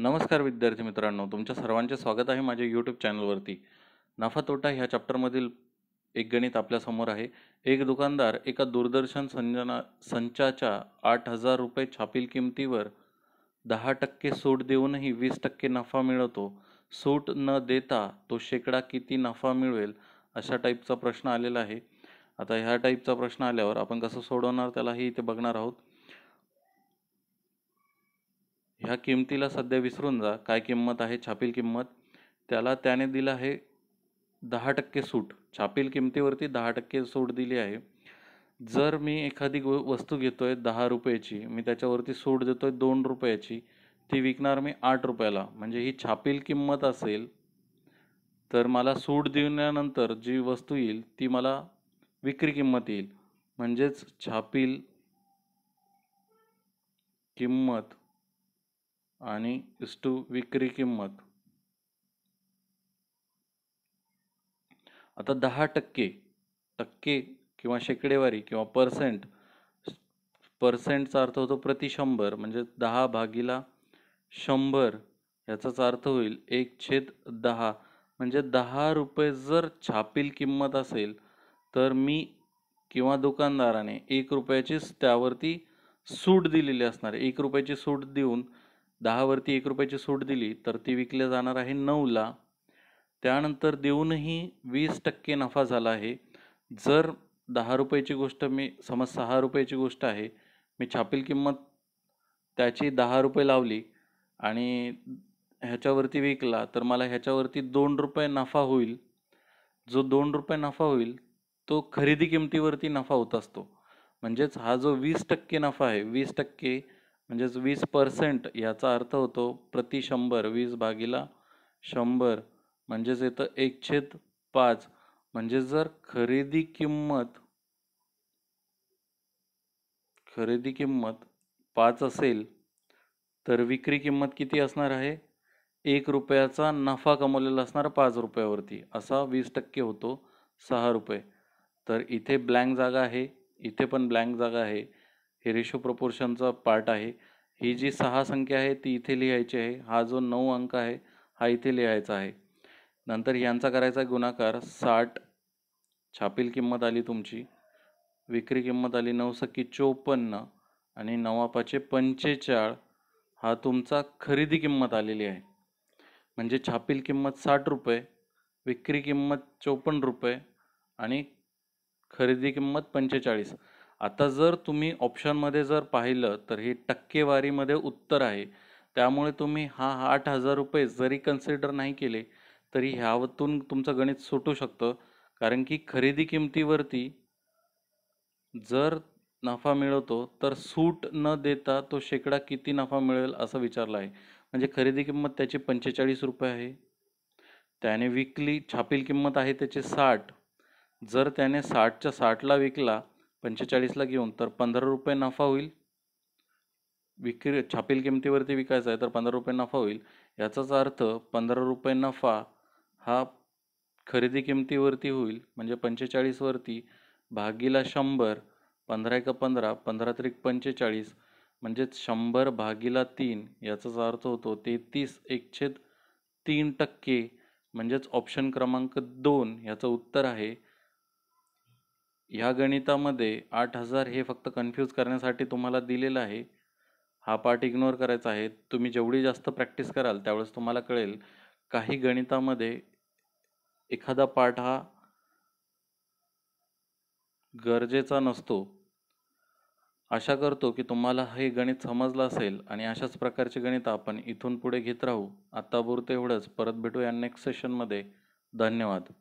नमस्कार विद्यार्थी मित्रांनो तुमच्या सर्वांचे स्वागत आहे माझ्या यूट्यूब चॅनलवरती नफा तोटा ह्या चॅप्टरमधील एक गणित आपल्यासमोर आहे एक दुकानदार एका दूरदर्शन संजना संचाच्या आठ हजार रुपये छापील किमतीवर दहा टक्के सूट देऊनही वीस टक्के नफा मिळवतो सूट न देता तो शेकडा किती नफा मिळवेल अशा टाईपचा प्रश्न आलेला आहे आता ह्या टाईपचा प्रश्न आल्यावर आपण कसं सोडवणार त्यालाही इथे बघणार आहोत ह्या किमतीला सध्या विसरून जा काय किंमत आहे छापील किंमत त्याला त्याने दिलं आहे दहा टक्के सूट छापील किमतीवरती दहा टक्के सूट दिली आहे जर मी एखादी व वस्तू घेतो आहे दहा रुपयाची मी त्याच्यावरती सूट देतो आहे दोन रुपयाची ती विकणार मी आठ रुपयाला म्हणजे ही छापील किंमत असेल तर मला सूट दिल्यानंतर जी वस्तू येईल ती मला विक्री किंमत येईल म्हणजेच छापील किंमत आणि इस्टू विक्री किंमत आता दहा टक्के टक्के किंवा शेकडेवारी किंवा पर्सेंट पर्सेंटचा अर्थ होतो प्रति शंभर म्हणजे दहा भागीला शंभर याचाच अर्थ होईल एक छेद दहा म्हणजे दहा रुपये जर छापील किंमत असेल तर मी किंवा दुकानदाराने एक रुपयाचीच त्यावरती सूट दिलेली असणार एक रुपयाची सूट देऊन दहावरती एक रुपयाची सूट दिली तर ती विकली जाणार आहे नऊला त्यानंतर देऊनही वीस टक्के नफा झाला आहे जर दहा रुपयाची गोष्ट मी समज सहा रुपयाची गोष्ट आहे मी छापील किंमत त्याची दहा रुपये लावली आणि ह्याच्यावरती विकला तर मला ह्याच्यावरती दोन रुपये नफा होईल जो दोन रुपये नफा होईल तो खरेदी किमतीवरती नफा होत असतो म्हणजेच हा जो वीस टक्के नफा आहे वीस टक्के म्हणजेच वीस पर्सेंट याचा अर्थ होतो प्रति शंभर वीस भागीला शंभर म्हणजेच येतं एक छेद पाच म्हणजे जर खरेदी किंमत खरेदी किंमत पाच असेल तर विक्री किंमत किती असणार आहे एक रुपयाचा नफा कमवलेला असणार पाच रुपयावरती असा वीस टक्के होतो सहा रुपये तर इथे ब्लँक जागा आहे इथे पण ब्लँक जागा आहे हे रेशो प्रपोर्शनचा पार्ट आहे ही जी सहा संख्या आहे ती इथे लिहायची आहे हा जो नऊ अंक आहे हा इथे लिहायचा आहे नंतर यांचा करायचा गुणाकार साठ छापील किंमत आली तुमची विक्री किंमत आली नऊ सक्की चोपन्न आणि नवापाचे पंचेचाळ हा तुमचा खरेदी किंमत आलेली आहे म्हणजे छापील किंमत साठ रुपये विक्री किंमत चोपन्न रुपये आणि खरेदी किंमत पंचेचाळीस आता जर तुम्ही ऑप्शनमध्ये जर पाहिलं तर हे टक्केवारीमध्ये उत्तर आहे त्यामुळे तुम्ही हा आठ हजार रुपये जरी कन्सिडर नाही केले तरी ह्यावतून तुमचं गणित सुटू शकतं कारण की खरेदी किमतीवरती जर नफा मिळवतो तर सूट न देता तो शेकडा किती नफा मिळेल असं विचारलं आहे म्हणजे खरेदी किंमत त्याची पंचेचाळीस रुपये आहे त्याने विकली छापील किंमत आहे त्याची साठ जर त्याने साठच्या साठला विकला पंचेचाळीसला घेऊन तर पंधरा रुपये नफा होईल विक्री छापील किमतीवरती विकायचा आहे तर पंधरा रुपये नफा होईल याचाच अर्थ पंधरा रुपये नफा हा खरेदी किमतीवरती होईल म्हणजे पंचेचाळीसवरती भागीला शंभर पंधरा एक पंधरा पंधरा त्रिक पंचेचाळीस म्हणजेच शंभर भागीला तीन याचाच अर्थ होतो तेहतीस एकछेद तीन टक्के म्हणजेच ऑप्शन क्रमांक दोन याचं उत्तर आहे ह्या गणितामध्ये आठ हजार हे फक्त कन्फ्यूज करण्यासाठी तुम्हाला दिलेलं आहे हा पार्ट इग्नोर करायचा आहे तुम्ही जेवढी जास्त प्रॅक्टिस कराल त्यावेळेस तुम्हाला कळेल काही गणितामध्ये एखादा पार्ट हा गरजेचा नसतो आशा करतो की तुम्हाला हे गणित समजलं असेल आणि अशाच प्रकारचे गणित आपण इथून पुढे घेत राहू आत्तापुरते एवढंच परत भेटूया नेक्स्ट सेशनमध्ये धन्यवाद